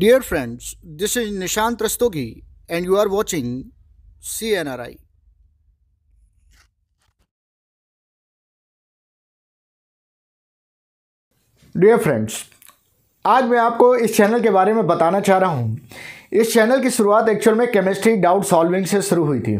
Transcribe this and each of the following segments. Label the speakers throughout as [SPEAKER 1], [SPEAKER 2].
[SPEAKER 1] dear friends is Nishant Rastogi and you are watching C N R I dear friends आज मैं आपको इस channel के बारे में बताना चाह रहा हूँ इस चैनल की शुरुआत एक्चुअल में केमिस्ट्री डाउट सॉल्विंग से शुरू हुई थी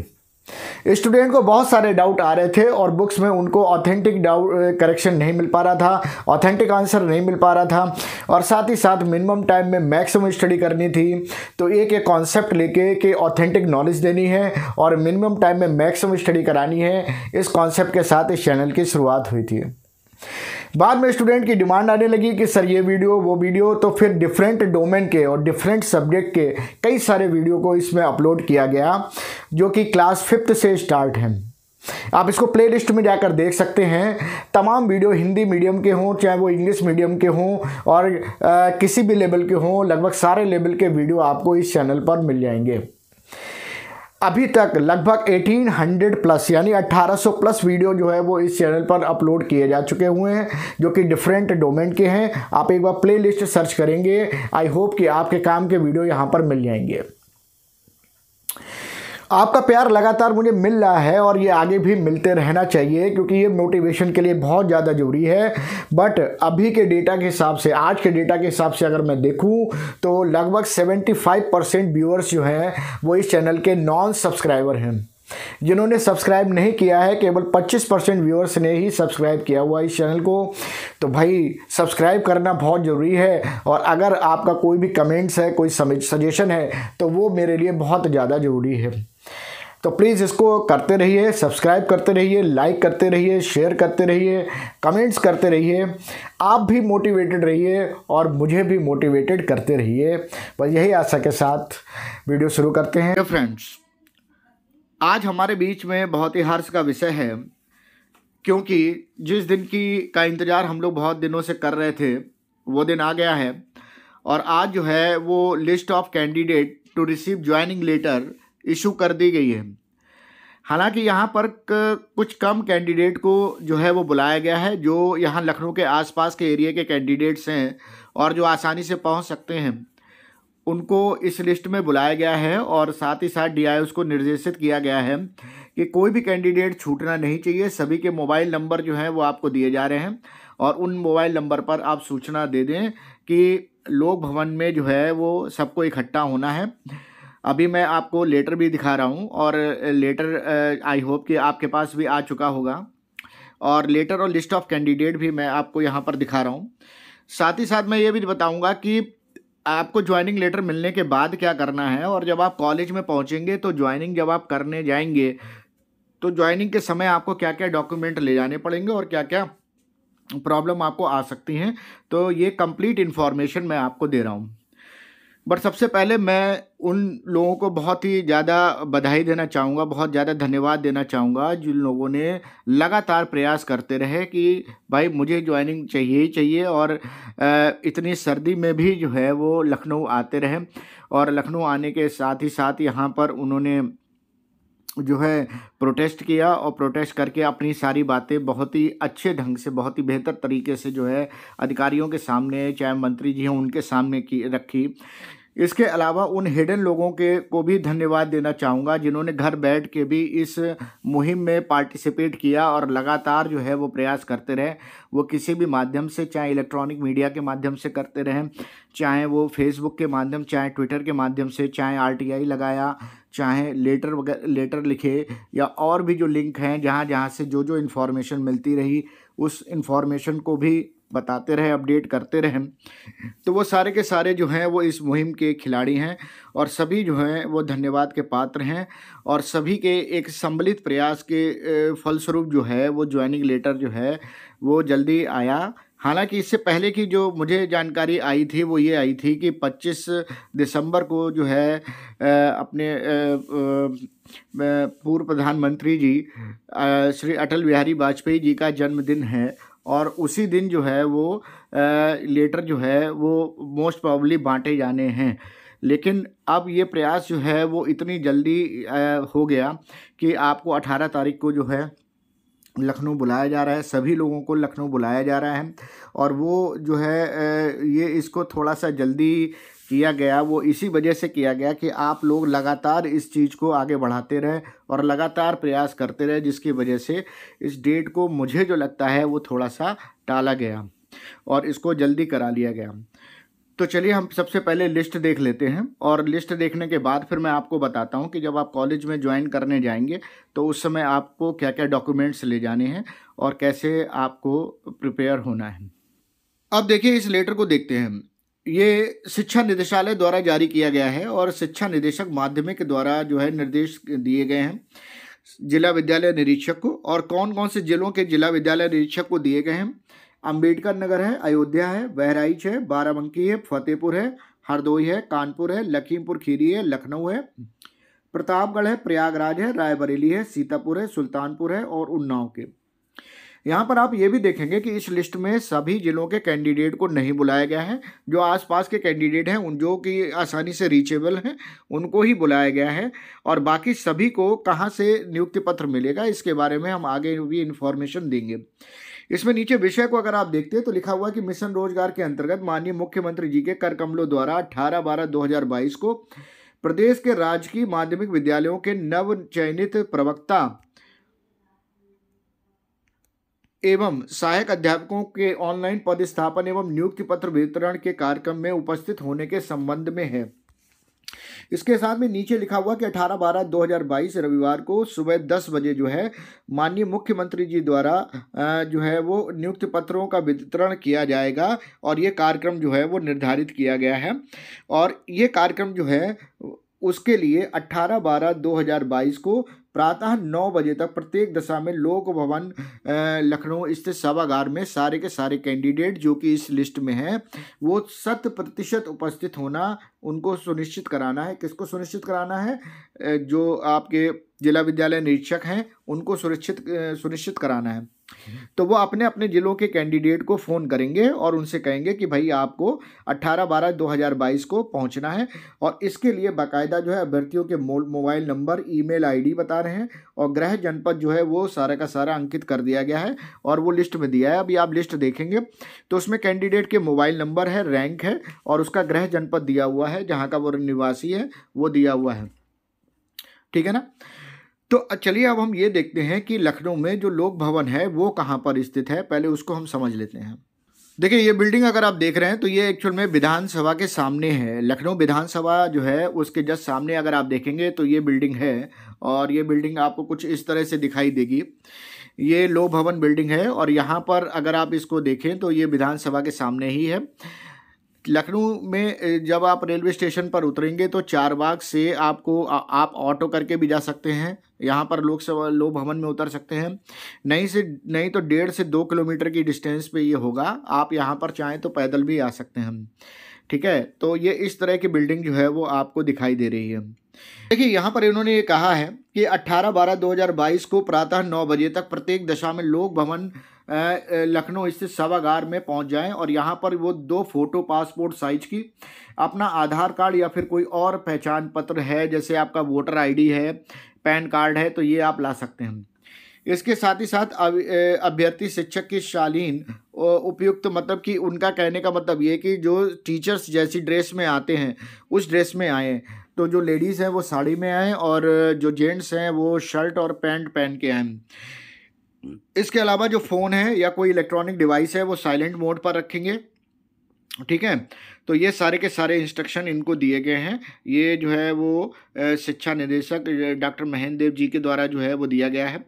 [SPEAKER 1] स्टूडेंट को बहुत सारे डाउट आ रहे थे और बुक्स में उनको ऑथेंटिक डाउट करेक्शन नहीं मिल पा रहा था ऑथेंटिक आंसर नहीं मिल पा रहा था और साथ ही साथ मिनिमम टाइम में मैक्सिमम स्टडी करनी थी तो एक एक कॉन्सेप्ट लेके कि ऑथेंटिक नॉलेज देनी है और मिनिमम टाइम में मैक्सिमम स्टडी करानी है इस कॉन्सेप्ट के साथ इस चैनल की शुरुआत हुई थी बाद में स्टूडेंट की डिमांड आने लगी कि सर ये वीडियो वो वीडियो तो फिर डिफरेंट डोमेन के और डिफरेंट सब्जेक्ट के कई सारे वीडियो को इसमें अपलोड किया गया जो कि क्लास फिफ्थ से स्टार्ट हैं आप इसको प्लेलिस्ट में जाकर देख सकते हैं तमाम वीडियो हिंदी मीडियम के हों चाहे वो इंग्लिश मीडियम के हों और आ, किसी भी लेवल के हों लगभग सारे लेवल के वीडियो आपको इस चैनल पर मिल जाएंगे अभी तक लगभग 1800 प्लस यानी 1800 प्लस वीडियो जो है वो इस चैनल पर अपलोड किए जा चुके हुए हैं जो कि डिफरेंट डोमेन के हैं आप एक बार प्लेलिस्ट सर्च करेंगे आई होप कि आपके काम के वीडियो यहाँ पर मिल जाएंगे आपका प्यार लगातार मुझे मिल रहा है और ये आगे भी मिलते रहना चाहिए क्योंकि ये मोटिवेशन के लिए बहुत ज़्यादा ज़रूरी है बट अभी के डेटा के हिसाब से आज के डेटा के हिसाब से अगर मैं देखूँ तो लगभग 75 परसेंट व्यूअर्स जो हैं वो इस चैनल के नॉन सब्सक्राइबर हैं जिन्होंने सब्सक्राइब नहीं किया है केवल 25 परसेंट व्यूअर्स ने ही सब्सक्राइब किया हुआ इस चैनल को तो भाई सब्सक्राइब करना बहुत ज़रूरी है और अगर आपका कोई भी कमेंट्स है कोई सजेशन है तो वो मेरे लिए बहुत ज़्यादा ज़रूरी है तो प्लीज़ इसको करते रहिए सब्सक्राइब करते रहिए लाइक करते रहिए शेयर करते रहिए कमेंट्स करते रहिए आप भी मोटिवेटेड रहिए और मुझे भी मोटिवेटेड करते रहिए बस यही आशा के साथ वीडियो शुरू करते हैं फ्रेंड्स आज हमारे बीच में बहुत ही हर्ष का विषय है क्योंकि जिस दिन की का इंतज़ार हम लोग बहुत दिनों से कर रहे थे वो दिन आ गया है और आज जो है वो list of candidate to receive joining letter issue कर दी गई है हालांकि यहाँ पर कुछ कम कैंडिडेट को जो है वो बुलाया गया है जो यहाँ लखनऊ के आसपास के एरिया के कैंडिडेट्स हैं और जो आसानी से पहुँच सकते हैं उनको इस लिस्ट में बुलाया गया है और साथ ही साथ डी को निर्देशित किया गया है कि कोई भी कैंडिडेट छूटना नहीं चाहिए सभी के मोबाइल नंबर जो हैं वो आपको दिए जा रहे हैं और उन मोबाइल नंबर पर आप सूचना दे दें कि लोक भवन में जो है वो सबको इकट्ठा होना है अभी मैं आपको लेटर भी दिखा रहा हूँ और लेटर आई होप कि आपके पास भी आ चुका होगा और लेटर और लिस्ट ऑफ कैंडिडेट भी मैं आपको यहाँ पर दिखा रहा हूँ साथ ही साथ मैं ये भी बताऊँगा कि आपको ज्वाइनिंग लेटर मिलने के बाद क्या करना है और जब आप कॉलेज में पहुँचेंगे तो ज्वाइनिंग जब आप करने जाएंगे तो ज्वाइनिंग के समय आपको क्या क्या डॉक्यूमेंट ले जाने पड़ेंगे और क्या क्या प्रॉब्लम आपको आ सकती हैं तो ये कंप्लीट इन्फॉर्मेशन मैं आपको दे रहा हूँ बट सबसे पहले मैं उन लोगों को बहुत ही ज़्यादा बधाई देना चाहूँगा बहुत ज़्यादा धन्यवाद देना चाहूँगा जिन लोगों ने लगातार प्रयास करते रहे कि भाई मुझे ज्वाइनिंग चाहिए ही चाहिए और इतनी सर्दी में भी जो है वो लखनऊ आते रहे और लखनऊ आने के साथ ही साथ यहाँ पर उन्होंने जो है प्रोटेस्ट किया और प्रोटेस्ट करके अपनी सारी बातें बहुत ही अच्छे ढंग से बहुत ही बेहतर तरीके से जो है अधिकारियों के सामने चाहे मंत्री जी हैं उनके सामने की रखी इसके अलावा उन हिडन लोगों के को भी धन्यवाद देना चाहूँगा जिन्होंने घर बैठ के भी इस मुहिम में पार्टिसिपेट किया और लगातार जो है वो प्रयास करते रहे वो किसी भी माध्यम से चाहे इलेक्ट्रॉनिक मीडिया के माध्यम से करते रहें चाहे वो फेसबुक के माध्यम चाहे ट्विटर के माध्यम से चाहे आर लगाया चाहे लेटर वगैरह लेटर लिखे या और भी जो लिंक हैं जहाँ जहाँ से जो जो इन्फॉर्मेशन मिलती रही उस इन्फॉर्मेशन को भी बताते रहें अपडेट करते रहें तो वो सारे के सारे जो हैं वो इस मुहिम के खिलाड़ी हैं और सभी जो हैं वो धन्यवाद के पात्र हैं और सभी के एक सम्मिलित प्रयास के फलस्वरूप जो है वो ज्वाइनिंग लेटर जो है वो जल्दी आया हालांकि इससे पहले की जो मुझे जानकारी आई थी वो ये आई थी कि 25 दिसंबर को जो है अपने पूर्व प्रधानमंत्री जी श्री अटल बिहारी वाजपेयी जी का जन्मदिन है और उसी दिन जो है वो लेटर जो है वो मोस्ट प्रॉब्ली बांटे जाने हैं लेकिन अब ये प्रयास जो है वो इतनी जल्दी हो गया कि आपको अठारह तारीख को जो है लखनऊ बुलाया जा रहा है सभी लोगों को लखनऊ बुलाया जा रहा है और वो जो है ये इसको थोड़ा सा जल्दी किया गया वो इसी वजह से किया गया कि आप लोग लगातार इस चीज़ को आगे बढ़ाते रहें और लगातार प्रयास करते रहें जिसकी वजह से इस डेट को मुझे जो लगता है वो थोड़ा सा टाला गया और इसको जल्दी करा लिया गया तो चलिए हम सबसे पहले लिस्ट देख लेते हैं और लिस्ट देखने के बाद फिर मैं आपको बताता हूँ कि जब आप कॉलेज में ज्वाइन करने जाएंगे तो उस समय आपको क्या क्या डॉक्यूमेंट्स ले जाने हैं और कैसे आपको प्रिपेयर होना है अब देखिए इस लेटर को देखते हैं ये शिक्षा निदेशालय द्वारा जारी किया गया है और शिक्षा निदेशक माध्यमिक द्वारा जो है निर्देश दिए गए हैं जिला विद्यालय निरीक्षक को और कौन कौन से जिलों के जिला विद्यालय निरीक्षक को दिए गए हैं अंबेडकर नगर है अयोध्या है बहराइच है बाराबंकी है फतेहपुर है हरदोई है कानपुर है लखीमपुर खीरी है लखनऊ है प्रतापगढ़ है प्रयागराज है रायबरेली है सीतापुर है सुल्तानपुर है और उन्नाव के यहाँ पर आप ये भी देखेंगे कि इस लिस्ट में सभी जिलों के कैंडिडेट को नहीं बुलाया गया है जो आसपास के कैंडिडेट हैं उन जो कि आसानी से रीचेबल हैं उनको ही बुलाया गया है और बाकी सभी को कहाँ से नियुक्ति पत्र मिलेगा इसके बारे में हम आगे भी इन्फॉर्मेशन देंगे इसमें नीचे विषय को अगर आप देखते हैं तो लिखा हुआ कि मिशन रोजगार के अंतर्गत माननीय मुख्यमंत्री जी के कर कमलों द्वारा अठारह बारह दो को प्रदेश के राजकीय माध्यमिक विद्यालयों के नव चयनित प्रवक्ता एवं सहायक अध्यापकों के ऑनलाइन पदस्थापन एवं नियुक्ति पत्र वितरण के कार्यक्रम में उपस्थित होने के संबंध में है इसके साथ में नीचे लिखा हुआ कि 18 बारह 2022 रविवार को सुबह 10 बजे जो है माननीय मुख्यमंत्री जी द्वारा जो है वो नियुक्ति पत्रों का वितरण किया जाएगा और ये कार्यक्रम जो है वो निर्धारित किया गया है और ये कार्यक्रम जो है उसके लिए 18 बारह 2022 को प्रातः नौ बजे तक प्रत्येक दशा में लोक भवन लखनऊ स्थित सभागार में सारे के सारे कैंडिडेट जो कि इस लिस्ट में हैं वो शत प्रतिशत उपस्थित होना उनको सुनिश्चित कराना है किसको सुनिश्चित कराना है जो आपके जिला विद्यालय निरीक्षक हैं उनको सुरक्षित सुनिश्चित कराना है तो वो अपने अपने ज़िलों के कैंडिडेट को फ़ोन करेंगे और उनसे कहेंगे कि भाई आपको 18 बारह 2022 को पहुंचना है और इसके लिए बाकायदा जो है अभ्यर्थियों के मोबाइल नंबर ईमेल आईडी बता रहे हैं और गृह जनपद जो है वो सारा का सारा अंकित कर दिया गया है और वो लिस्ट में दिया है अभी आप लिस्ट देखेंगे तो उसमें कैंडिडेट के मोबाइल नंबर है रैंक है और उसका गृह जनपद दिया हुआ है जहाँ का वो निवासी है वो दिया हुआ है ठीक है ना तो चलिए अब हम ये देखते हैं कि लखनऊ में जो लोक भवन है वो कहाँ पर स्थित है पहले उसको हम समझ लेते हैं देखिए ये बिल्डिंग अगर आप देख रहे हैं तो ये एक्चुअल में विधानसभा के सामने है लखनऊ विधानसभा जो है उसके जस्ट सामने अगर आप देखेंगे तो ये बिल्डिंग है और ये बिल्डिंग आपको कुछ इस तरह से दिखाई देगी ये लो भवन बिल्डिंग है और यहाँ पर अगर आप इसको देखें तो ये विधानसभा के सामने ही है लखनऊ में जब आप रेलवे स्टेशन पर उतरेंगे तो चार बाग से आपको आ, आप ऑटो करके भी जा सकते हैं यहाँ पर लोकसभा लोक भवन में उतर सकते हैं नहीं से नहीं तो डेढ़ से दो किलोमीटर की डिस्टेंस पे ये होगा आप यहाँ पर चाहें तो पैदल भी आ सकते हैं ठीक है तो ये इस तरह की बिल्डिंग जो है वो आपको दिखाई दे रही है देखिए यहाँ पर इन्होंने ये कहा है कि अट्ठारह बारह दो को प्रातः नौ बजे तक प्रत्येक दशा में लोक भवन लखनऊ स्थित सभागार में पहुंच जाएं और यहाँ पर वो दो फोटो पासपोर्ट साइज की अपना आधार कार्ड या फिर कोई और पहचान पत्र है जैसे आपका वोटर आईडी है पैन कार्ड है तो ये आप ला सकते हैं इसके साथ ही साथ अभ्यर्थी शिक्षक की शालीन उपयुक्त तो मतलब कि उनका कहने का मतलब ये कि जो टीचर्स जैसी ड्रेस में आते हैं उस ड्रेस में आएँ तो जो लेडीज़ हैं वो साड़ी में आएँ और जो जेंट्स हैं वो शर्ट और पैंट पहन के आएँ इसके अलावा जो फ़ोन है या कोई इलेक्ट्रॉनिक डिवाइस है वो साइलेंट मोड पर रखेंगे ठीक है तो ये सारे के सारे इंस्ट्रक्शन इनको दिए गए हैं ये जो है वो शिक्षा निदेशक डॉक्टर महेंद्र देव जी के द्वारा जो है वो दिया गया है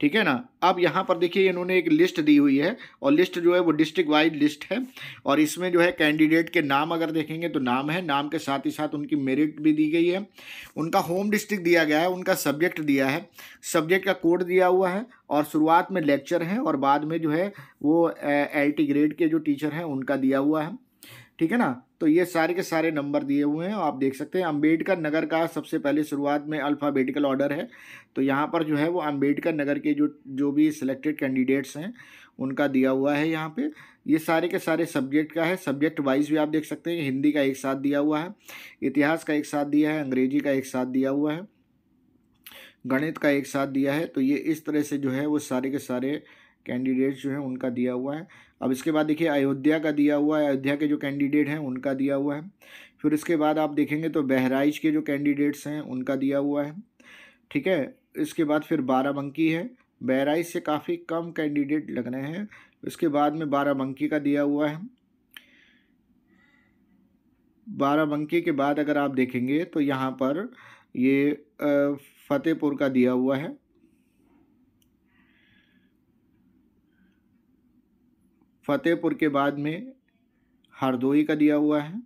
[SPEAKER 1] ठीक है ना अब यहाँ पर देखिए इन्होंने एक लिस्ट दी हुई है और लिस्ट जो है वो डिस्ट्रिक्ट वाइड लिस्ट है और इसमें जो है कैंडिडेट के नाम अगर देखेंगे तो नाम है नाम के साथ ही साथ उनकी मेरिट भी दी गई है उनका होम डिस्ट्रिक्ट दिया गया है उनका सब्जेक्ट दिया है सब्जेक्ट का कोड दिया हुआ है और शुरुआत में लेक्चर हैं और बाद में जो है वो एल ग्रेड के जो टीचर हैं उनका दिया हुआ है ठीक है ना तो ये सारे के सारे नंबर दिए हुए हैं आप देख सकते हैं अंबेडकर नगर का सबसे पहले शुरुआत में अल्फ़ाबेटिकल ऑर्डर है तो यहाँ पर जो है वो अंबेडकर नगर के जो जो भी सिलेक्टेड कैंडिडेट्स हैं उनका दिया हुआ है यहाँ पे ये सारे के सारे सब्जेक्ट का है सब्जेक्ट वाइज भी आप देख सकते हैं हिंदी का एक साथ दिया हुआ है इतिहास का एक साथ दिया है अंग्रेजी का एक साथ दिया हुआ है गणित का एक साथ दिया है तो ये इस तरह से जो है वो सारे के सारे कैंडिडेट्स जो हैं उनका दिया हुआ है अब इसके बाद देखिए अयोध्या का दिया हुआ है अयोध्या के जो कैंडिडेट हैं उनका दिया हुआ है फिर इसके बाद आप देखेंगे तो बहराइच के जो कैंडिडेट्स हैं उनका दिया हुआ है ठीक है इसके बाद फिर बाराबंकी है बहराइच से काफ़ी कम कैंडिडेट लग रहे हैं उसके बाद में बाराबंकी का दिया हुआ है बाराबंकी के बाद अगर आप देखेंगे तो यहाँ पर ये फतेहपुर का दिया हुआ है फतेहपुर के बाद में हरदोई का दिया हुआ है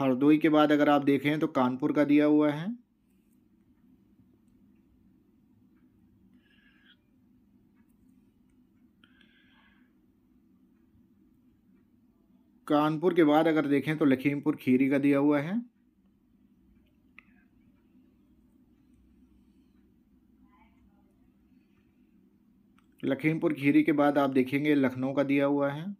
[SPEAKER 1] हरदोई के बाद अगर आप देखें तो कानपुर का दिया हुआ है कानपुर के बाद अगर देखें तो लखीमपुर खीरी का दिया हुआ है लखीमपुर खीरी के बाद आप देखेंगे लखनऊ का दिया हुआ है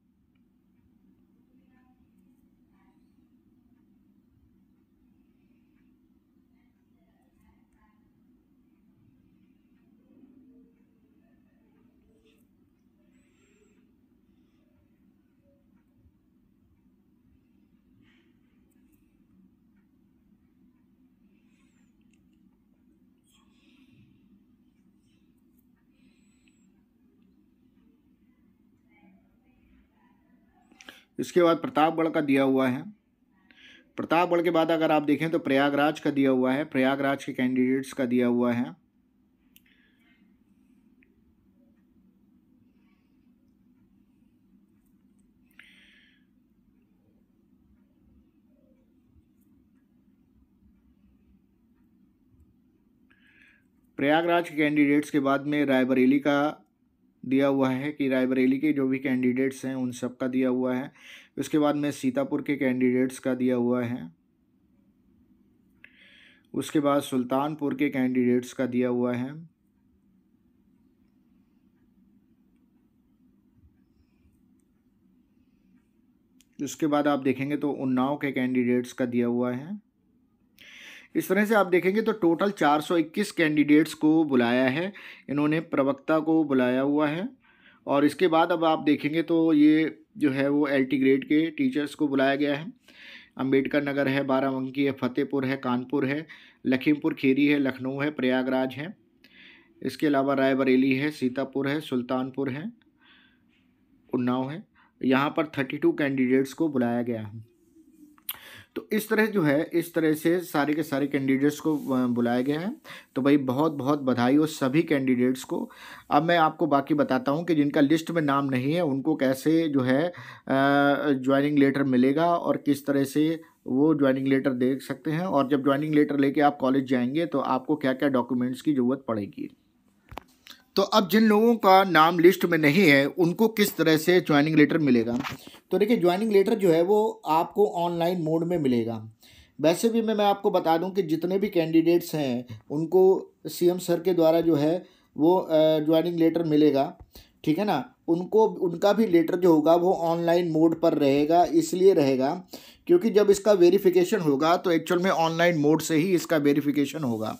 [SPEAKER 1] इसके बाद प्रतापगढ़ का दिया हुआ है प्रतापगढ़ के बाद अगर आप देखें तो प्रयागराज का दिया हुआ है प्रयागराज के कैंडिडेट्स का दिया हुआ है प्रयागराज के कैंडिडेट्स के बाद में रायबरेली का दिया हुआ है कि रायबरेली के जो भी कैंडिडेट्स हैं उन सब का दिया हुआ है उसके बाद में सीतापुर के कैंडिडेट्स का दिया हुआ है उसके बाद सुल्तानपुर के कैंडिडेट्स का दिया हुआ है उसके बाद आप देखेंगे तो उन्नाव के कैंडिडेट्स का दिया हुआ है इस तरह से आप देखेंगे तो टोटल 421 कैंडिडेट्स को बुलाया है इन्होंने प्रवक्ता को बुलाया हुआ है और इसके बाद अब आप देखेंगे तो ये जो है वो एल ग्रेड के टीचर्स को बुलाया गया है अम्बेडकर नगर है बाराबंकी है फतेहपुर है कानपुर है लखीमपुर खीरी है लखनऊ है प्रयागराज है इसके अलावा रायबरेली है सीतापुर है सुल्तानपुर है उन्नाव है यहाँ पर थर्टी टू कैंडिडेट्स को बुलाया गया है तो इस तरह जो है इस तरह से सारे के सारे कैंडिडेट्स को बुलाया गया है तो भाई बहुत बहुत बधाई हो सभी कैंडिडेट्स को अब मैं आपको बाकी बताता हूँ कि जिनका लिस्ट में नाम नहीं है उनको कैसे जो है ज्वाइनिंग लेटर मिलेगा और किस तरह से वो ज्वाइनिंग लेटर देख सकते हैं और जब ज्वाइनिंग लेटर लेके आप कॉलेज जाएंगे तो आपको क्या क्या डॉक्यूमेंट्स की ज़रूरत पड़ेगी तो अब जिन लोगों का नाम लिस्ट में नहीं है उनको किस तरह से ज्वाइनिंग लेटर मिलेगा तो देखिए ज्वाइनिंग लेटर जो है वो आपको ऑनलाइन मोड में मिलेगा वैसे भी मैं मैं आपको बता दूं कि जितने भी कैंडिडेट्स हैं उनको सीएम सर के द्वारा जो है वो ज्वाइनिंग लेटर मिलेगा ठीक है ना उनको उनका भी लेटर जो होगा वो ऑनलाइन मोड पर रहेगा इसलिए रहेगा क्योंकि जब इसका वेरिफिकेशन होगा तो एक्चुअल में ऑनलाइन मोड से ही इसका वेरिफिकेशन होगा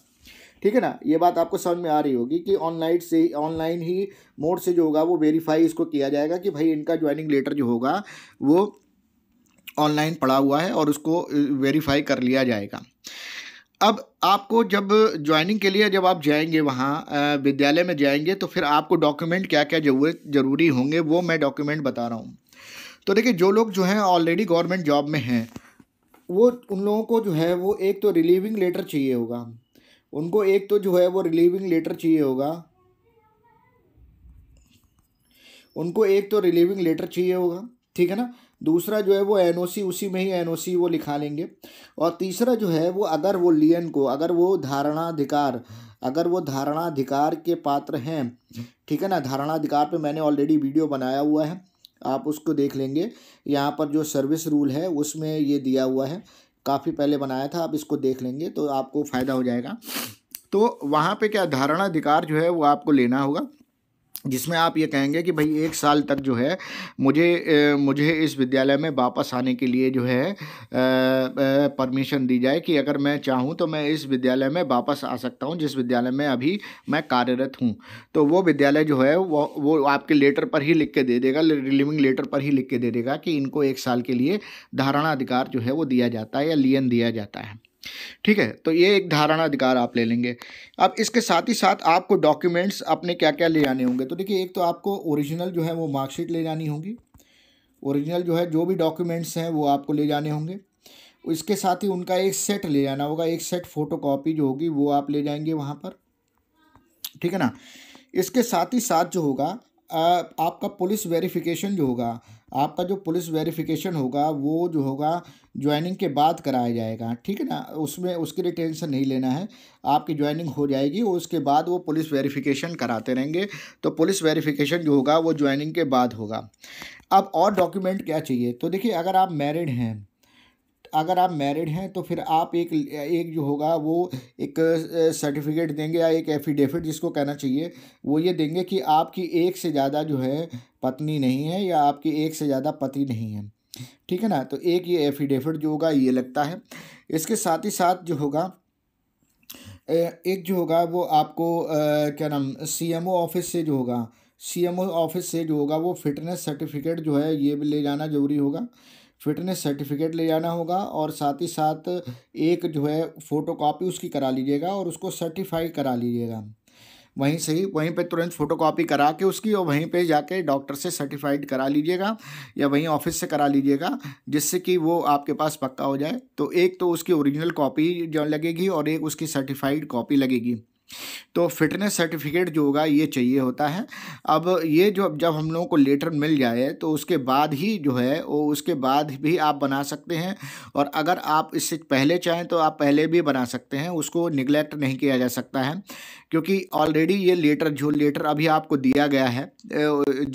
[SPEAKER 1] ठीक है ना ये बात आपको समझ में आ रही होगी कि ऑनलाइन से ऑनलाइन ही मोड से जो होगा वो वेरीफाई इसको किया जाएगा कि भाई इनका ज्वाइनिंग लेटर जो होगा वो ऑनलाइन पड़ा हुआ है और उसको वेरीफाई कर लिया जाएगा अब आपको जब ज्वाइनिंग के लिए जब आप जाएंगे वहाँ विद्यालय में जाएंगे तो फिर आपको डॉक्यूमेंट क्या क्या जरूरत ज़रूरी होंगे वो मैं डॉक्यूमेंट बता रहा हूँ तो देखिए जो लोग जो हैं ऑलरेडी गवर्नमेंट जॉब में हैं वो उन लोगों को जो है वो एक तो रिलीविंग लेटर चाहिए होगा उनको एक तो जो है वो रिलीविंग लेटर चाहिए होगा उनको एक तो रिलीविंग लेटर चाहिए होगा ठीक है ना दूसरा जो है वो एनओसी उसी में ही एनओसी वो लिखा लेंगे और तीसरा जो है वो अगर वो लियन को अगर वो धारणाधिकार अगर वो धारणाधिकार के पात्र हैं ठीक है ना धारणाधिकार पे मैंने ऑलरेडी वीडियो बनाया हुआ है आप उसको देख लेंगे यहाँ पर जो सर्विस रूल है उसमें ये दिया हुआ है काफ़ी पहले बनाया था आप इसको देख लेंगे तो आपको फ़ायदा हो जाएगा तो वहाँ पे क्या धारणा अधिकार जो है वो आपको लेना होगा जिसमें आप ये कहेंगे कि भाई एक साल तक जो है मुझे ए, मुझे इस विद्यालय में वापस आने के लिए जो है परमिशन दी जाए कि अगर मैं चाहूँ तो मैं इस विद्यालय में वापस आ सकता हूँ जिस विद्यालय में अभी मैं कार्यरत हूँ तो वो विद्यालय जो है वो वो आपके लेटर पर ही लिख के दे देगा रिलीविंग लेटर पर ही लिख के दे देगा कि इनको एक साल के लिए धारणा अधिकार जो है वो दिया जाता है या लियन दिया जाता है ठीक है तो ये एक धारणा अधिकार आप ले लेंगे अब इसके साथ ही साथ आपको डॉक्यूमेंट्स अपने क्या क्या ले जाने होंगे तो देखिए एक तो आपको ओरिजिनल जो है वो मार्कशीट ले जानी होगी ओरिजिनल जो है जो भी डॉक्यूमेंट्स हैं वो आपको ले जाने होंगे इसके साथ ही उनका एक सेट ले जाना होगा एक सेट फ़ोटो कॉपी जो होगी वो आप ले जाएंगे वहाँ पर ठीक है ना इसके साथ ही साथ जो होगा आपका पुलिस वेरिफिकेशन जो होगा आपका जो पुलिस वेरिफिकेशन होगा वो जो होगा ज्वाइनिंग के बाद कराया जाएगा ठीक है ना उसमें उसके लिए टेंशन नहीं लेना है आपकी ज्वाइनिंग हो जाएगी और उसके बाद वो पुलिस वेरिफिकेशन कराते रहेंगे तो पुलिस वेरिफिकेशन जो होगा वो ज्वाइनिंग के बाद होगा अब और डॉक्यूमेंट क्या चाहिए तो देखिए अगर आप मैरिड हैं अगर आप मैरिड हैं तो फिर आप एक एक जो होगा वो एक सर्टिफिकेट देंगे या एक एफिडेविट जिसको कहना चाहिए वो ये देंगे कि आपकी एक से ज़्यादा जो है पत्नी नहीं है या आपकी एक से ज़्यादा पति नहीं है ठीक है ना तो एक ये एफिडेविट जो होगा ये लगता है इसके साथ ही साथ जो होगा एक जो होगा वो आपको आ, क्या नाम सी ऑफिस से जो होगा सी ऑफिस से जो होगा वो फिटनेस सर्टिफिकेट जो है ये भी ले जाना ज़रूरी होगा फिटनेस सर्टिफिकेट ले जाना होगा और साथ ही साथ एक जो है फ़ोटो कापी उसकी करा लीजिएगा और उसको सर्टिफाई करा लीजिएगा वहीं से ही वहीं पे तुरंत फ़ोटो कापी करा के उसकी और वहीं पे जाके डॉक्टर से सर्टिफाइड करा लीजिएगा या वहीं ऑफिस से करा लीजिएगा जिससे कि वो आपके पास पक्का हो जाए तो एक तो उसकी ओरिजिनल कॉपी जो लगेगी और एक उसकी सर्टिफाइड कॉपी लगेगी तो फिटनेस सर्टिफिकेट जो होगा ये चाहिए होता है अब ये जो अब जब हम लोगों को लेटर मिल जाए तो उसके बाद ही जो है वो उसके बाद भी आप बना सकते हैं और अगर आप इससे पहले चाहें तो आप पहले भी बना सकते हैं उसको निगलेक्ट नहीं किया जा सकता है क्योंकि ऑलरेडी ये लेटर जो लेटर अभी आपको दिया गया है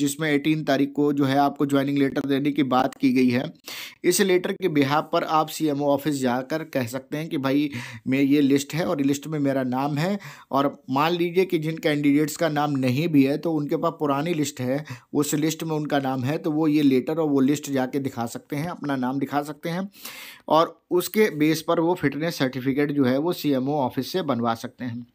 [SPEAKER 1] जिसमें एटीन तारीख को जो है आपको ज्वाइनिंग लेटर देने की बात की गई है इस लेटर के बिहाब पर आप सीएमओ ऑफिस जाकर कह सकते हैं कि भाई मैं ये लिस्ट है और लिस्ट में मेरा नाम है और मान लीजिए कि जिन कैंडिडेट्स का नाम नहीं भी है तो उनके पास पुरानी लिस्ट है उस लिस्ट में उनका नाम है तो वो ये लेटर और वो लिस्ट जाके दिखा सकते हैं अपना नाम दिखा सकते हैं और उसके बेस पर वो फिटनेस सर्टिफिकेट जो है वो ओ ऑफिस से बनवा सकते हैं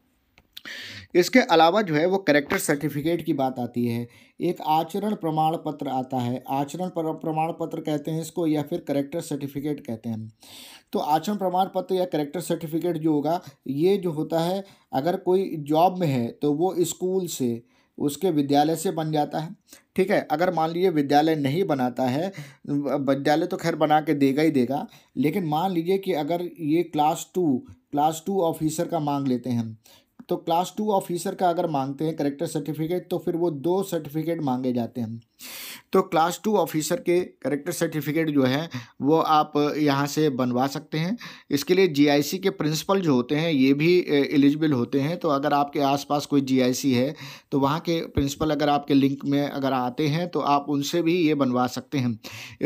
[SPEAKER 1] इसके अलावा जो है वो करेक्टर सर्टिफिकेट की बात आती है एक आचरण प्रमाण पत्र आता है आचरण प्रमाण पत्र कहते हैं इसको या फिर करेक्टर सर्टिफिकेट कहते हैं तो आचरण प्रमाण पत्र या करेक्टर सर्टिफिकेट जो होगा ये जो होता है अगर कोई जॉब में है तो वो स्कूल से उसके विद्यालय से बन जाता है ठीक है अगर मान लीजिए विद्यालय नहीं बनाता है विद्यालय तो खैर बना के देगा ही देगा लेकिन मान लीजिए कि अगर ये class two class two officer का मांग लेते हैं तो क्लास टू ऑफिसर का अगर मांगते हैं करेक्टर सर्टिफिकेट तो फिर वो दो सर्टिफिकेट मांगे जाते हैं तो क्लास टू ऑफिसर के करेक्टर सर्टिफिकेट जो है वो आप यहाँ से बनवा सकते हैं इसके लिए जीआईसी के प्रिंसिपल जो होते हैं ये भी एलिजिबल होते हैं तो अगर आपके आसपास कोई जीआईसी है तो वहाँ के प्रिंसिपल अगर आपके लिंक में अगर आते हैं तो आप उनसे भी ये बनवा सकते हैं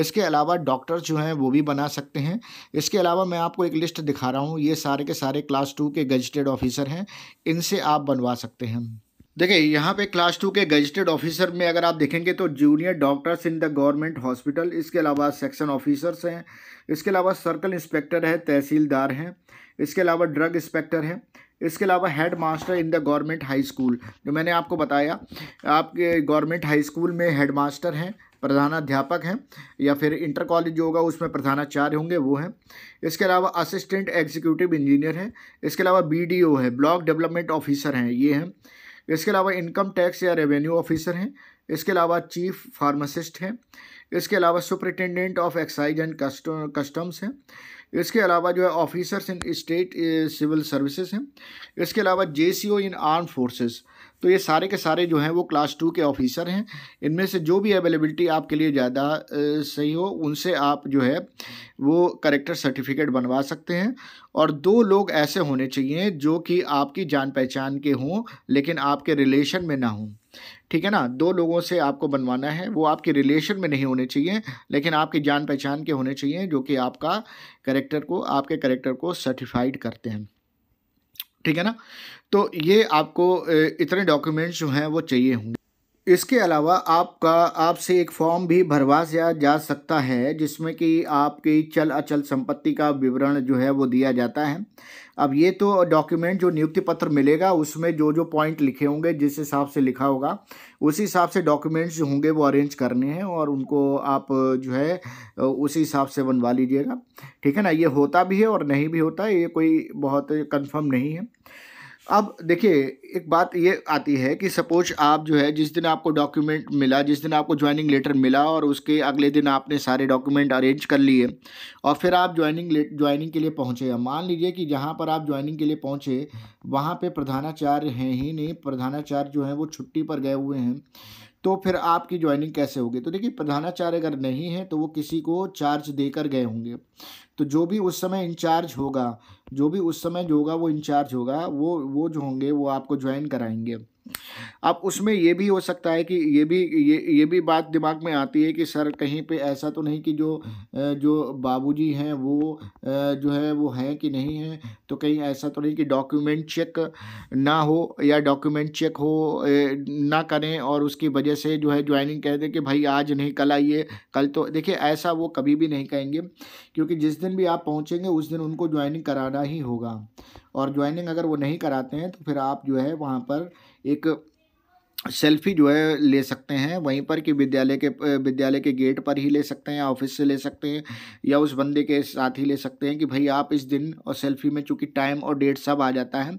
[SPEAKER 1] इसके अलावा डॉक्टर जो हैं वो भी बना सकते हैं इसके अलावा मैं आपको एक लिस्ट दिखा रहा हूँ ये सारे के सारे क्लास टू के गजटेड ऑफिसर हैं इनसे आप बनवा सकते हैं देखिए यहाँ पे क्लास टू के गजटेड ऑफिसर में अगर आप देखेंगे तो junior doctors in the government hospital इसके अलावा सेक्शन ऑफिसर्स हैं इसके अलावा सर्कल इंस्पेक्टर है तहसीलदार हैं इसके अलावा ड्रग इंस्पेक्टर हैं इसके अलावा head master in the government high school जो मैंने आपको बताया आपके गवर्नमेंट हाई स्कूल में हेड मास्टर हैं प्रधानाध्यापक हैं या फिर इंटर कॉलेज जो होगा उसमें प्रधानाचार्य होंगे वो हैं इसके अलावा असिस्टेंट एग्जीक्यूटिव इंजीनियर हैं इसके अलावा बीडीओ है ब्लॉक डेवलपमेंट ऑफिसर हैं ये हैं इसके अलावा इनकम टैक्स या रेवेन्यू ऑफिसर हैं इसके अलावा चीफ फार्मासिस्ट हैं इसके अलावा superintendent of excise and customs हैं इसके अलावा जो है officers in state civil services हैं इसके अलावा जे इन आर्म फोर्सेस तो ये सारे के सारे जो हैं वो क्लास टू के ऑफिसर हैं इनमें से जो भी अवेलेबिलिटी आपके लिए ज़्यादा eh, सही हो उनसे आप जो है वो करेक्टर सर्टिफिकेट बनवा सकते हैं और दो लोग ऐसे होने चाहिए जो कि आपकी जान पहचान के हों लेकिन आपके रिलेशन में ना हों ठीक है ना दो लोगों से आपको बनवाना है वो आपके रिलेशन में नहीं होने चाहिए लेकिन आपकी जान पहचान के होने चाहिए जो कि आपका करेक्टर को आपके करेक्टर को सर्टिफाइड करते हैं ठीक है ना तो ये आपको इतने डॉक्यूमेंट्स जो हैं वो चाहिए होंगे इसके अलावा आपका आपसे एक फॉर्म भी भरवाया जा सकता है जिसमें कि आपकी चल अचल संपत्ति का विवरण जो है वो दिया जाता है अब ये तो डॉक्यूमेंट जो नियुक्ति पत्र मिलेगा उसमें जो जो पॉइंट लिखे होंगे जिस हिसाब से लिखा होगा उसी हिसाब से डॉक्यूमेंट्स होंगे वो अरेंज करने हैं और उनको आप जो है उसी हिसाब से बनवा लीजिएगा ठीक है ना ये होता भी है और नहीं भी होता है ये कोई बहुत कन्फर्म नहीं है अब देखिए एक बात ये आती है कि सपोज आप जो है जिस दिन आपको डॉक्यूमेंट मिला जिस दिन आपको ज्वाइनिंग लेटर मिला और उसके अगले दिन आपने सारे डॉक्यूमेंट अरेंज कर लिए और फिर आप ज्वाइनिंग ज्वाइनिंग के लिए पहुँचे मान लीजिए कि जहाँ पर आप ज्वाइनिंग के लिए पहुँचे वहाँ पर प्रधानाचार्य हैं ही नहीं प्रधानाचार्य जो हैं वो छुट्टी पर गए हुए हैं तो फिर आपकी ज्वाइनिंग कैसे होगी तो देखिए प्रधानाचार्य अगर नहीं है तो वो किसी को चार्ज देकर गए होंगे तो जो भी उस समय इंचार्ज होगा जो भी उस समय जो होगा वो इंचार्ज होगा वो वो जो होंगे वो आपको ज्वाइन कराएंगे अब उसमें ये भी हो सकता है कि ये भी ये ये भी बात दिमाग में आती है कि सर कहीं पे ऐसा तो नहीं कि जो जो बाबूजी हैं वो जो है वो हैं कि नहीं हैं तो कहीं ऐसा तो नहीं कि डॉक्यूमेंट चेक ना हो या डॉक्यूमेंट चेक हो ना करें और उसकी वजह से जो है ज्वाइनिंग कह दें कि भाई आज नहीं कल आइए कल तो देखिए ऐसा वो कभी भी नहीं कहेंगे क्योंकि जिस दिन भी आप पहुँचेंगे उस दिन उनको ज्वाइनिंग कराना ही होगा और ज्वाइनिंग अगर वो नहीं कराते हैं तो फिर आप जो है वहाँ पर ਇੱਕ सेल्फी जो है ले सकते हैं वहीं पर कि विद्यालय के विद्यालय के गेट पर ही ले सकते हैं ऑफिस से ले सकते हैं या उस बंदे के साथ ही ले सकते हैं कि भाई आप इस दिन और सेल्फी में चूँकि टाइम और डेट सब आ जाता है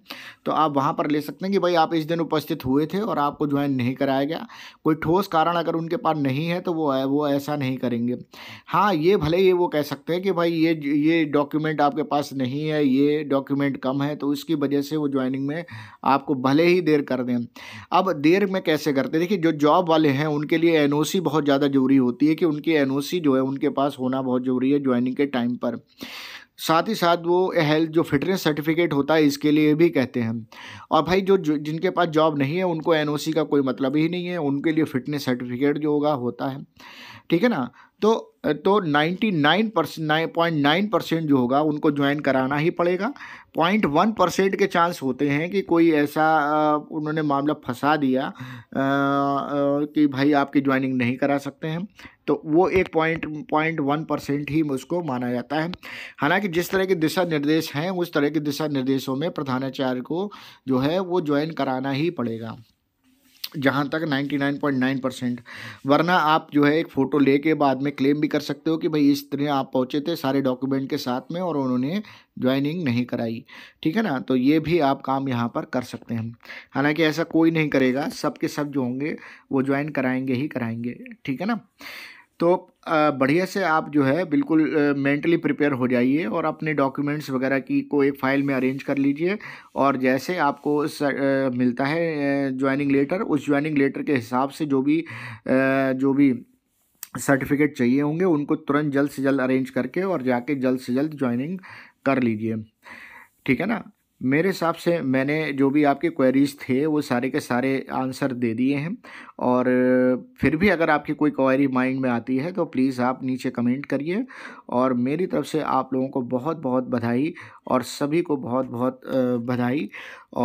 [SPEAKER 1] तो आप वहाँ पर ले सकते हैं कि भाई आप इस दिन उपस्थित हुए थे और आपको ज्वाइन नहीं कराया गया कोई ठोस कारण अगर उनके पास नहीं है तो वो है वो ऐसा नहीं करेंगे हाँ ये भले ही वो कह सकते हैं कि भाई ये ये डॉक्यूमेंट आपके पास नहीं है ये डॉक्यूमेंट कम है तो उसकी वजह से वो ज्वाइनिंग में आपको भले ही देर कर दें अब देर में में कैसे करते हैं देखिए जो जॉब वाले हैं उनके लिए एनओसी बहुत ज़्यादा ज़रूरी होती है कि उनकी एनओसी जो है उनके पास होना बहुत ज़रूरी है ज्वाइनिंग के टाइम पर साथ ही साथ वो हेल्थ जो फिटनेस सर्टिफिकेट होता है इसके लिए भी कहते हैं और भाई जो, जिनके पास जॉब नहीं है उनको एनओसी का कोई मतलब ही नहीं है उनके लिए फिटनेस सर्टिफिकेट जो होगा होता है ठीक है ना तो तो 99 percent nine point nine percent जो होगा उनको ज्वाइन कराना ही पड़ेगा पॉइंट वन परसेंट के चांस होते हैं कि कोई ऐसा उन्होंने मामला फंसा दिया कि भाई आपकी ज्वाइनिंग नहीं करा सकते हैं तो वो एक पॉइंट पॉइंट वन परसेंट ही उसको माना जाता है हालांकि जिस तरह के दिशा निर्देश हैं उस तरह के दिशा निर्देशों में प्रधानाचार्य को जो है वो ज्वाइन कराना ही पड़ेगा जहाँ तक 99.9 परसेंट वरना आप जो है एक फ़ोटो लेके बाद में क्लेम भी कर सकते हो कि भाई इस तरह आप पहुँचे थे सारे डॉक्यूमेंट के साथ में और उन्होंने ज्वाइनिंग नहीं कराई ठीक है ना तो ये भी आप काम यहाँ पर कर सकते हैं हालांकि ऐसा कोई नहीं करेगा सब के सब जो होंगे वो ज्वाइन कराएंगे ही कराएंगे ठीक है ना तो बढ़िया से आप जो है बिल्कुल मेंटली प्रिपेयर हो जाइए और अपने डॉक्यूमेंट्स वगैरह की को एक फ़ाइल में अरेंज कर लीजिए और जैसे आपको स, आ, मिलता है ज्वाइनिंग लेटर उस ज्वाइनिंग लेटर के हिसाब से जो भी आ, जो भी सर्टिफिकेट चाहिए होंगे उनको तुरंत जल्द से जल्द अरेंज करके और जाके जल्द से जल्द ज्वाइनिंग कर लीजिए ठीक है ना मेरे हिसाब से मैंने जो भी आपके क्वेरीज थे वो सारे के सारे आंसर दे दिए हैं और फिर भी अगर आपकी कोई क्वेरी माइंड में आती है तो प्लीज़ आप नीचे कमेंट करिए और मेरी तरफ से आप लोगों को बहुत बहुत बधाई और सभी को बहुत बहुत बधाई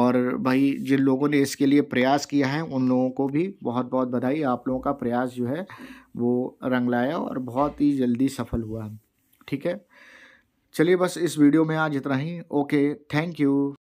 [SPEAKER 1] और भाई जिन लोगों ने इसके लिए प्रयास किया है उन लोगों को भी बहुत बहुत बधाई आप लोगों का प्रयास जो है वो रंग लाया और बहुत ही जल्दी सफल हुआ ठीक है चलिए बस इस वीडियो में आज इतना ही ओके थैंक यू